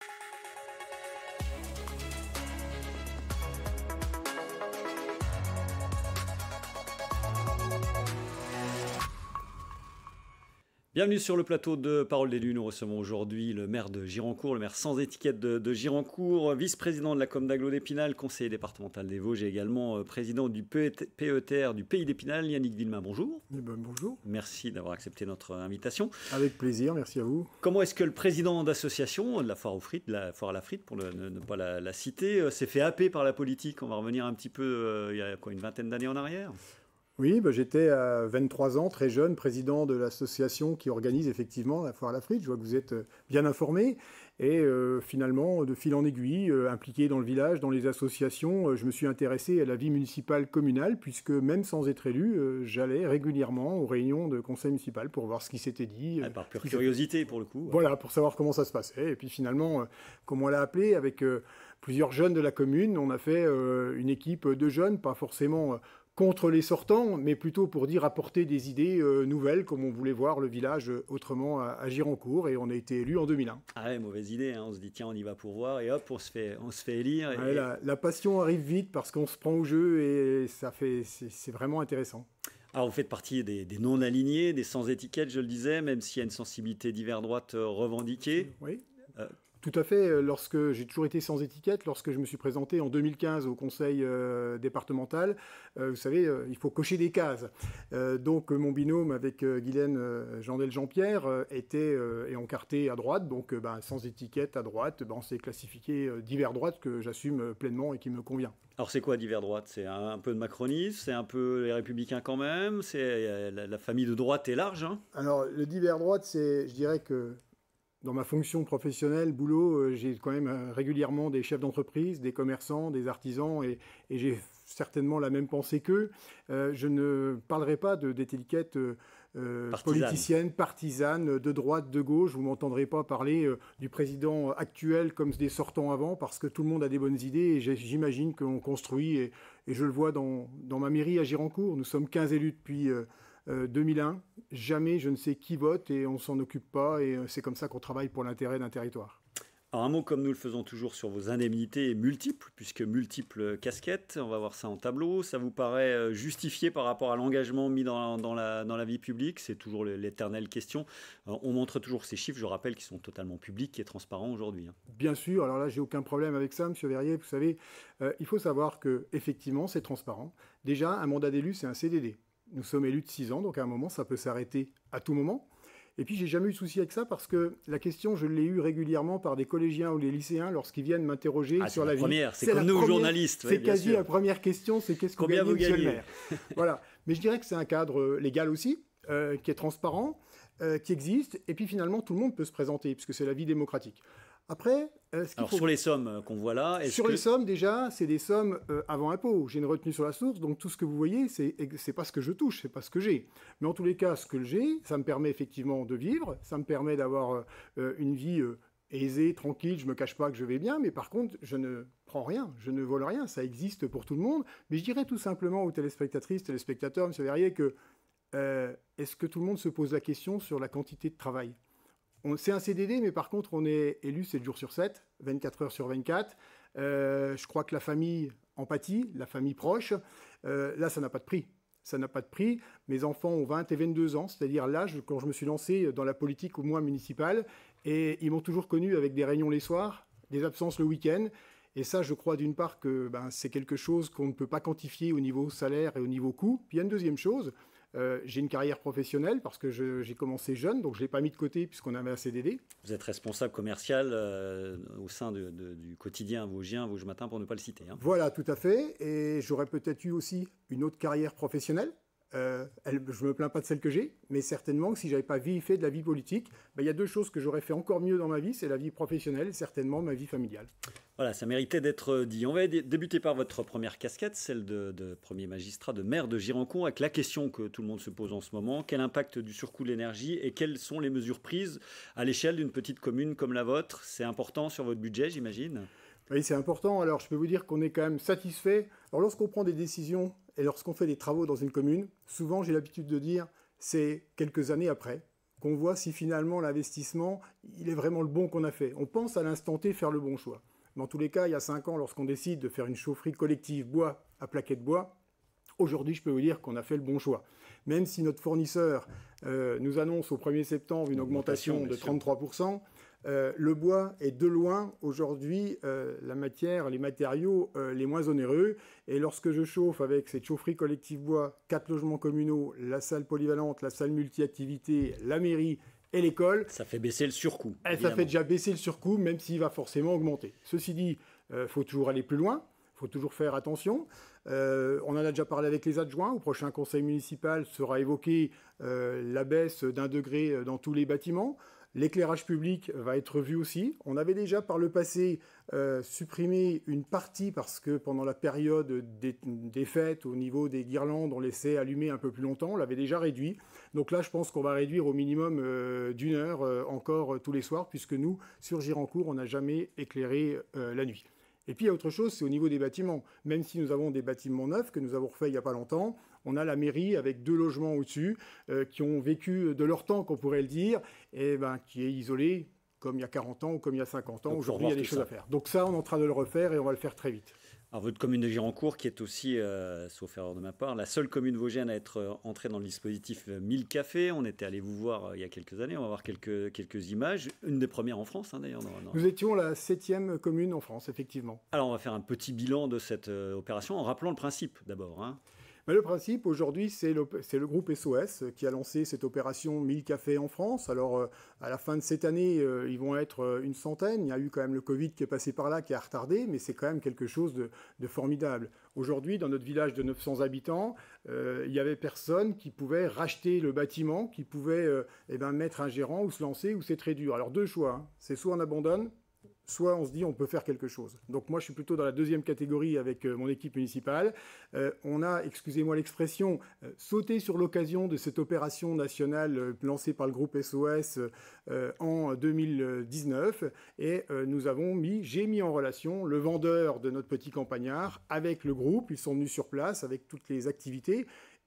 Thank you. Bienvenue sur le plateau de Parole des Lunes. Nous recevons aujourd'hui le maire de Girancourt, le maire sans étiquette de, de vice-président de la com d'Aglo d'Épinal, conseiller départemental des Vosges et également euh, président du PETR e du Pays d'Épinal. Yannick Villemin, bonjour. Eh ben, bonjour. Merci d'avoir accepté notre invitation. Avec plaisir, merci à vous. Comment est-ce que le président d'association de la foire aux frites, de la foire à la frite pour ne, pas la, citer, euh, s'est fait happer par la politique On va revenir un petit peu euh, il y a quoi, une vingtaine d'années en arrière oui, bah, j'étais à 23 ans, très jeune, président de l'association qui organise effectivement la Foire à l'Afrique. Je vois que vous êtes euh, bien informé. Et euh, finalement, de fil en aiguille, euh, impliqué dans le village, dans les associations, je me suis intéressé à la vie municipale communale, puisque même sans être élu, j'allais régulièrement aux réunions de conseil municipal pour voir ce qui s'était dit. Ah, par pure curiosité, pour le coup. Voilà, pour savoir comment ça se passait. Et puis finalement, comme on l'a appelé, avec plusieurs jeunes de la commune, on a fait une équipe de jeunes, pas forcément contre les sortants, mais plutôt pour dire apporter des idées euh, nouvelles, comme on voulait voir le village euh, autrement agir en cours. et on a été élu en 2001. Ah ouais, mauvaise idée, hein. on se dit tiens, on y va pour voir, et hop, on se fait, on se fait élire. la, passion arrive vite parce qu'on se prend au jeu, et ça fait, c'est vraiment intéressant. Alors, ah, vous faites partie des, non-alignés, des sans étiquette, je le disais, même s'il y a une sensibilité d'hiver droite euh, revendiquée. Oui. Tout à fait. Euh, lorsque j'ai toujours été sans étiquette, lorsque je me suis présenté en 2015 au conseil euh, départemental, euh, vous savez, il faut cocher des cases. donc mon binôme avec Guylaine Jandel Jean-Pierre était encarté à droite, donc ben, sans étiquette à droite, ben, on classifié divers droite que j'assume pleinement et qui me convient. Alors c'est quoi divers droite C'est un, peu de macronisme, c'est un peu les républicains quand même, c'est la, famille de droite est large. Hein Alors le divers droite, c'est, je dirais que dans ma fonction professionnelle, boulot, euh, j'ai quand même euh, régulièrement des chefs d'entreprise, des commerçants, des artisans, et, j'ai certainement la même pensée qu'eux. Euh, je ne parlerai pas de, d'étiquettes politiciennes, partisanes, de droite, de gauche. Vous m'entendrez pas parler du président actuel comme des sortants avant, parce que tout le monde a des bonnes idées, et j'imagine qu'on construit, et, je le vois dans, dans, ma mairie à Girancourt. Nous sommes 15 élus depuis... 2001, euh, jamais je ne sais qui vote et on s'en occupe pas et euh, c'est comme ça qu'on travaille pour l'intérêt d'un territoire. Alors un mot comme nous le faisons toujours sur vos indemnités multiples, puisque multiples casquettes, on va voir ça en tableau, ça vous paraît euh, justifié par rapport à l'engagement mis dans, la, dans, la, vie publique, c'est toujours l'éternelle question. On montre toujours ces chiffres, je rappelle, qui sont totalement publics et transparents aujourd'hui. Hein. Bien sûr, alors là j'ai aucun problème avec ça, Monsieur Verrier, vous savez, il faut savoir que effectivement c'est transparent. Déjà, un mandat d'élu c'est un CDD, nous sommes élus de 6 ans, donc à un moment, ça peut s'arrêter à tout moment. Et puis, j'ai jamais eu de souci avec ça parce que la question, je l'ai eue régulièrement par des collégiens ou des lycéens lorsqu'ils viennent m'interroger ah, sur la, la vie. Première, c'est comme nous, journalistes. c'est quasi la première question, c'est qu'est-ce qu'on gagne, le maire Voilà. Mais je dirais que c'est un cadre euh, légal aussi, euh, qui est transparent, euh, qui existe, et puis finalement, tout le monde peut se présenter, puisque c'est la vie démocratique. Après, euh, Alors, sur les sommes euh, qu'on voit là. Sur que... les sommes, déjà, c'est des sommes euh, avant impôt. J'ai une retenue sur la source, donc tout ce que vous voyez, c'est n'est pas ce que je touche, c'est pas ce que j'ai. Mais en tous les cas, ce que j'ai, ça me permet effectivement de vivre, ça me permet d'avoir une vie aisée, tranquille, je me cache pas que je vais bien, mais par contre, je ne prends rien, je ne vole rien, ça existe pour tout le monde. Mais je dirais tout simplement aux téléspectatrices, téléspectateurs, M. Verrier, que est-ce que tout le monde se pose la question sur la quantité de travail c'est un CDD, mais par contre, on est élu 7 jours sur 7, 24 heures sur 24. Euh, je crois que la famille empathie, la famille proche, euh, là, ça n'a pas de prix. Ça n'a pas de prix. Mes enfants ont 20 et 22 ans, c'est-à-dire l'âge quand je me suis lancé dans la politique, au moins municipale, et ils m'ont toujours connu avec des réunions les soirs, des absences le week-end. Et ça, je crois d'une part que ben, c'est quelque chose qu'on ne peut pas quantifier au niveau salaire et au niveau coût. Puis il y a une deuxième chose, euh, j'ai une carrière professionnelle parce que j'ai commencé jeune, donc je ne l'ai pas mis de côté puisqu'on avait un CDD. Vous êtes responsable commercial euh, au sein du quotidien Vosgien, Vosges Matin, pour ne pas le citer. Hein. Voilà, tout à fait. Et j'aurais peut-être eu aussi une autre carrière professionnelle euh, je ne me plains pas de celle que j'ai, mais certainement que si j'avais pas fait de la vie politique, ben, il y a deux choses que j'aurais fait encore mieux dans ma vie, c'est la vie professionnelle et certainement ma vie familiale. Voilà, ça méritait d'être euh, dit. On va débuter par votre première casquette, celle de, premier magistrat, de maire de Gironcon, avec la question que tout le monde se pose en ce moment, quel impact du surcoût de l'énergie et quelles sont les mesures prises à l'échelle d'une petite commune comme la vôtre C'est important sur votre budget, j'imagine oui, c'est important. Alors, je peux vous dire qu'on est quand même satisfait. Alors, lorsqu'on prend des décisions et lorsqu'on fait des travaux dans une commune, souvent j'ai l'habitude de dire, c'est quelques années après qu'on voit si finalement l'investissement, il est vraiment le bon qu'on a fait. On pense à l'instant T faire le bon choix. Dans tous les cas, il y a 5 ans, lorsqu'on décide de faire une chaufferie collective bois à plaquettes bois, aujourd'hui, je peux vous dire qu'on a fait le bon choix. Même si notre fournisseur euh, nous annonce au 1er septembre une, augmentation de 33%, euh, le bois est de loin aujourd'hui euh, la matière, les matériaux euh, les moins onéreux. Et lorsque je chauffe avec cette chaufferie collective bois, quatre logements communaux, la salle polyvalente, la salle multi-activité, la mairie et l'école. Ça fait baisser le surcoût. Eh, ça fait déjà baisser le surcoût, même s'il va forcément augmenter. Ceci dit, il faut toujours aller plus loin. Il faut toujours faire attention. on en a déjà parlé avec les adjoints. Au prochain conseil municipal sera évoqué la baisse d'un degré dans tous les bâtiments. L'éclairage public va être vu aussi. On avait déjà par le passé euh, supprimé une partie parce que pendant la période des, fêtes, au niveau des guirlandes, on laissait allumer un peu plus longtemps. On l'avait déjà réduit. Donc là, je pense qu'on va réduire au minimum euh, d'une heure euh, encore tous les soirs, puisque nous, sur Girancourt, on n'a jamais éclairé la nuit. Et puis il y a autre chose, c'est au niveau des bâtiments. Même si nous avons des bâtiments neufs que nous avons refaits il n'y a pas longtemps, on a la mairie avec deux logements au-dessus euh, qui ont vécu de leur temps, qu'on pourrait le dire, et ben, qui est isolé comme il y a 40 ans ou comme il y a 50 ans. Aujourd'hui, il y a des choses à faire. Donc ça, on est en train de le refaire et on va le faire très vite votre commune de Girancourt, qui est aussi, euh, sauf erreur de ma part, la seule commune vosgienne à être euh, entrée dans le dispositif 1000 euh, cafés. On était allé vous voir il y a quelques années. On va voir quelques, quelques images. Une des premières en France, hein, d'ailleurs. Nous étions la septième commune en France, effectivement. Alors, on va faire un petit bilan de cette opération en rappelant le principe d'abord. Hein le principe aujourd'hui, c'est le, groupe SOS qui a lancé cette opération 1000 cafés en France. Alors euh, à la fin de cette année, euh, ils vont être euh, une centaine. Il y a eu quand même le Covid qui est passé par là, qui a retardé, mais c'est quand même quelque chose de, formidable. Aujourd'hui, dans notre village de 900 habitants, il n'y avait personne qui pouvait racheter le bâtiment, qui pouvait eh ben, mettre un gérant ou se lancer, ou c'est très dur. Alors deux choix, hein. c'est soit on abandonne, soit on se dit on peut faire quelque chose. Donc moi je suis plutôt dans la deuxième catégorie avec euh, mon équipe municipale. Euh, on a, excusez-moi l'expression, euh, sauté sur l'occasion de cette opération nationale lancée par le groupe SOS en 2019 et nous avons mis, j'ai mis en relation le vendeur de notre petit campagnard avec le groupe. Ils sont venus sur place avec toutes les activités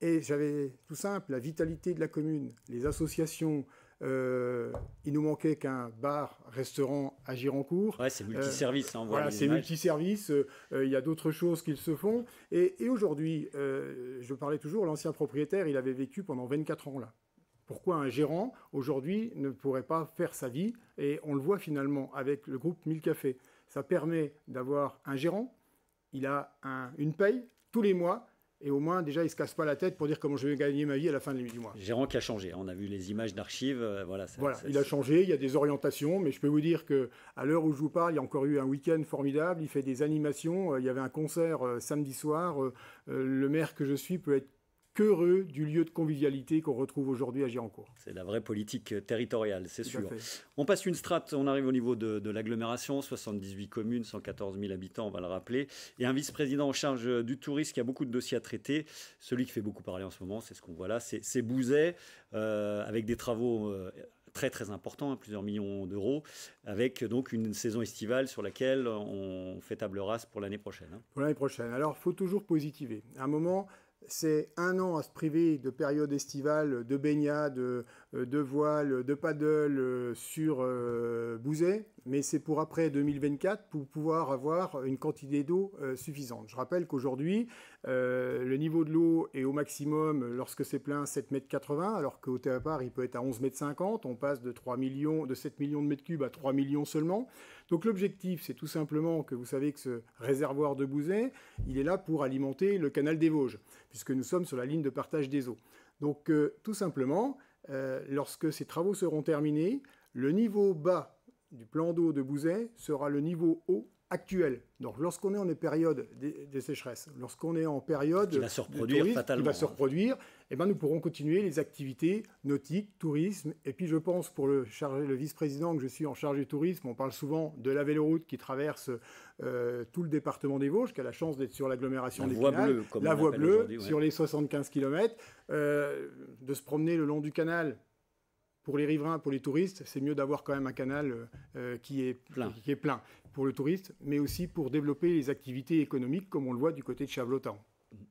et j'avais tout simple la vitalité de la commune, les associations euh, il nous manquait qu'un bar-restaurant à Girancourt c'est multiservice, euh, hein, Voilà, c'est multiservice. Euh, il y a d'autres choses qu'ils se font. Et, aujourd'hui, je parlais toujours, l'ancien propriétaire, il avait vécu pendant 24 ans là. Pourquoi un gérant, aujourd'hui, ne pourrait pas faire sa vie Et on le voit finalement avec le groupe 1000 Cafés. Ça permet d'avoir un gérant, il a une paye tous les mois, et au moins, déjà, ne se casse pas la tête pour dire comment je vais gagner ma vie à la fin du mois. Gérant qui a changé. Hein. On a vu les images d'archives. Euh, voilà, voilà il a changé. Il y a des orientations. Mais je peux vous dire que à l'heure où je vous parle, il y a encore eu un week-end formidable. Il fait des animations. Euh, il y avait un concert euh, samedi soir. le maire que je suis peut être qu'heureux du lieu de convivialité qu'on retrouve aujourd'hui à Gironcourt. C'est la vraie politique euh, territoriale, c'est sûr. On passe une strate, on arrive au niveau de, l'agglomération, 78 communes, 114 000 habitants, on va le rappeler, et un vice-président en charge euh, du tourisme qui a beaucoup de dossiers à traiter. Celui qui fait beaucoup parler en ce moment, c'est ce qu'on voit là, c'est Bouzet, euh, avec des travaux... très très importants, hein, plusieurs millions d'euros, avec donc une saison estivale sur laquelle on fait table rase pour l'année prochaine. Hein. Pour l'année prochaine. Alors, faut toujours positiver. À un moment, c'est un an à se priver de période estivale, de baignade, euh, de voile, de paddle euh, sur euh, mais c'est pour après 2024 pour pouvoir avoir une quantité d'eau euh, suffisante. Je rappelle qu'aujourd'hui, euh, le niveau de l'eau est au maximum lorsque c'est plein 7,80 m, alors qu'au part il peut être à 11,50 m. On passe de, 3 millions, de 7 millions de mètres cubes à 3 millions seulement. Donc l'objectif, c'est tout simplement que vous savez que ce réservoir de Bouzet, il est là pour alimenter le canal des Vosges, puisque nous sommes sur la ligne de partage des eaux. Donc euh, tout simplement, lorsque ces travaux seront terminés, le niveau bas du plan d'eau de Bouzet sera le niveau eau actuel. Donc lorsqu'on est en période de des sécheresses, lorsqu'on est en période qui va se reproduire tourisme, va se hein. reproduire, eh ben nous pourrons continuer les activités nautiques, tourisme. Et puis je pense pour le, le vice-président que je suis en charge du tourisme, on parle souvent de la véloroute qui traverse euh, tout le département des Vosges, qui a la chance d'être sur l'agglomération des voie comme la voie bleue sur les 75 km, euh, de se promener le long du canal pour les riverains, pour les touristes, c'est mieux d'avoir quand même un canal euh, euh, qui, est plein. est plein pour le touriste, mais aussi pour développer les activités économiques, comme on le voit du côté de Chavlotan.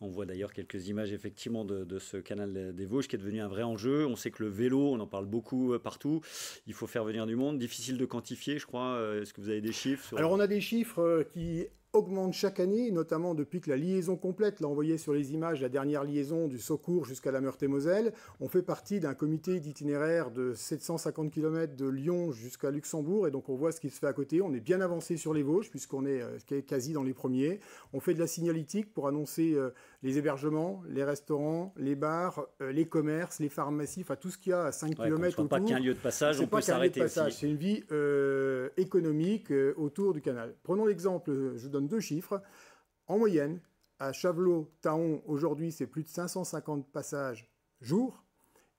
On voit d'ailleurs quelques images effectivement de, ce canal des Vosges qui est devenu un vrai enjeu. On sait que le vélo, on en parle beaucoup euh, partout. Il faut faire venir du monde. Difficile de quantifier, je crois. Est-ce que vous avez des chiffres Alors on a des chiffres qui augmente chaque année, notamment depuis que la liaison complète, là on sur les images la dernière liaison du Secours jusqu'à la Meurthe-et-Moselle, on fait partie d'un comité d'itinéraire de 750 km de Lyon jusqu'à Luxembourg, et donc on voit ce qui se fait à côté, on est bien avancé sur les Vosges, puisqu'on est euh, quasi dans les premiers, on fait de la signalétique pour annoncer euh, les hébergements, les restaurants, les bars, euh, les commerces, les pharmacies, enfin tout ce qu'il y a à 5 km autour. pas qu'un lieu de passage, on peut s'arrêter C'est une vie économique autour du canal. Prenons l'exemple, je donne deux chiffres. En moyenne, à Chavelot-Taon, aujourd'hui, c'est plus de 550 passages jour.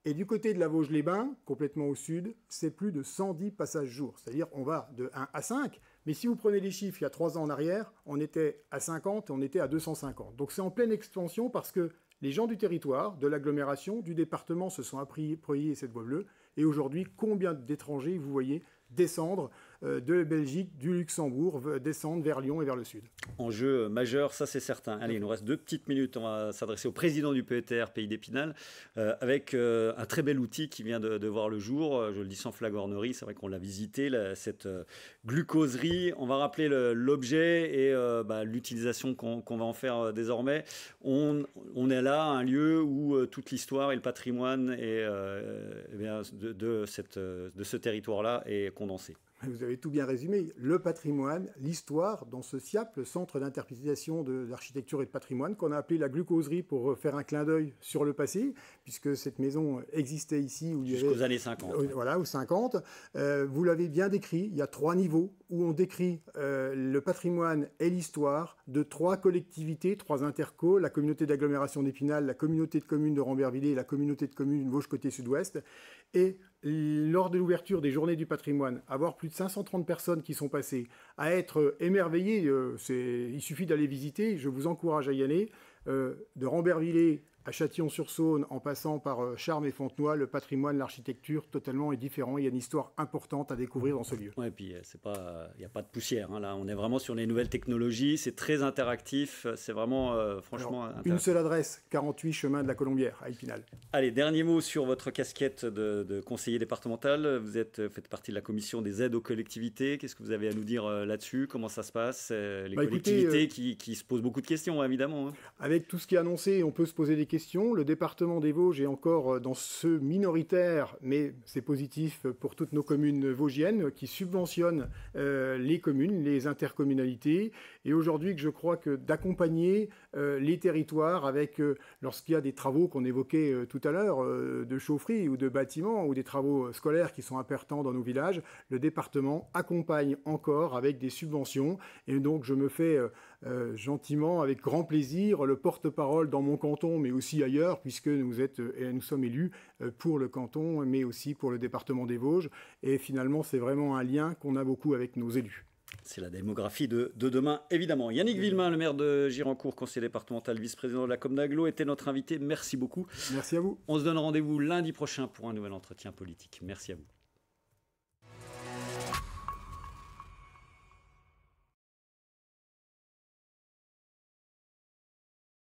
Et du côté de la Vosges-les-Bains, complètement au sud, c'est plus de 110 passages jour. C'est-à-dire, on va de 1 à 5. Mais si vous prenez les chiffres il y a 3 ans en arrière, on était à 50 et on était à 250. Donc c'est en pleine expansion parce que les gens du territoire, de l'agglomération, du département se sont appropriés cette voie bleue. Et aujourd'hui, combien d'étrangers vous voyez descendre euh, de Belgique, du Luxembourg, descendre vers Lyon et vers le sud. Enjeu majeur, ça c'est certain. Allez, il nous reste deux petites minutes. On va s'adresser au président du PETR Pays d'Épinal euh, avec euh, un très bel outil qui vient de, voir le jour. Je le dis sans flagornerie, c'est vrai qu'on l'a visité, cette glucoserie. On va rappeler l'objet et bah, l'utilisation qu'on va en faire désormais. On, est là, un lieu où toute l'histoire et le patrimoine eh de ce territoire-là est condensé. Vous avez tout bien résumé. Le patrimoine, l'histoire, dans ce SIAP, le Centre d'interprétation de l'architecture et de patrimoine, qu'on a appelé la glucoserie pour faire un clin d'œil sur le passé, puisque cette maison existait ici. Jusqu'aux années 50. Voilà, aux 50. Euh, vous l'avez bien décrit, il y a trois niveaux où on décrit euh, le patrimoine et l'histoire de trois collectivités, trois intercos, la communauté d'agglomération d'Épinal, la communauté de communes de Rambervillers et la communauté de communes Vosges-Côté-Sud-Ouest. Et lors de l'ouverture des journées du patrimoine, avoir plus de 530 personnes qui sont passées, à être émerveillées, euh, il suffit d'aller visiter, je vous encourage à y aller, euh, de Rambervillers à Châtillon-sur-Saône, en passant par euh, Charmes et Fontenoy, le patrimoine, l'architecture, totalement est différent. Il y a une histoire importante à découvrir dans ce lieu. Oui, et puis, euh, c'est pas, il euh, n'y a pas de poussière. Hein, là, on est vraiment sur les nouvelles technologies. C'est très interactif. C'est vraiment, franchement, une seule adresse 48 chemin de la Colombière à Épinal. Allez, dernier mot sur votre casquette de, conseiller départemental. Vous êtes faites partie de la commission des aides aux collectivités. Qu'est-ce que vous avez à nous dire là-dessus Comment ça se passe Les bah, collectivités qui, se posent beaucoup de questions, hein, évidemment. Hein. Avec tout ce qui est annoncé, on peut se poser des le département des Vosges est encore euh, dans ce minoritaire, mais c'est positif pour toutes nos communes vosgiennes qui subventionnent euh, les communes, les intercommunalités. Et aujourd'hui, je crois que d'accompagner euh, les territoires avec, lorsqu'il y a des travaux qu'on évoquait tout à l'heure, de chaufferie ou de bâtiments ou des travaux scolaires qui sont importants dans nos villages, le département accompagne encore avec des subventions. Et donc, je me fais euh, gentiment, avec grand plaisir, le porte-parole dans mon canton, mais aussi ailleurs, puisque nous, euh, sommes élus euh, pour le canton, mais aussi pour le département des Vosges. Et finalement, c'est vraiment un lien qu'on a beaucoup avec nos élus. C'est la démographie de, demain, évidemment. Yannick Villemin, le maire de Girancourt, conseiller départemental, vice-président de la Comdaglo, était notre invité. Merci beaucoup. Merci à vous. On se donne rendez-vous lundi prochain pour un nouvel entretien politique. Merci à vous.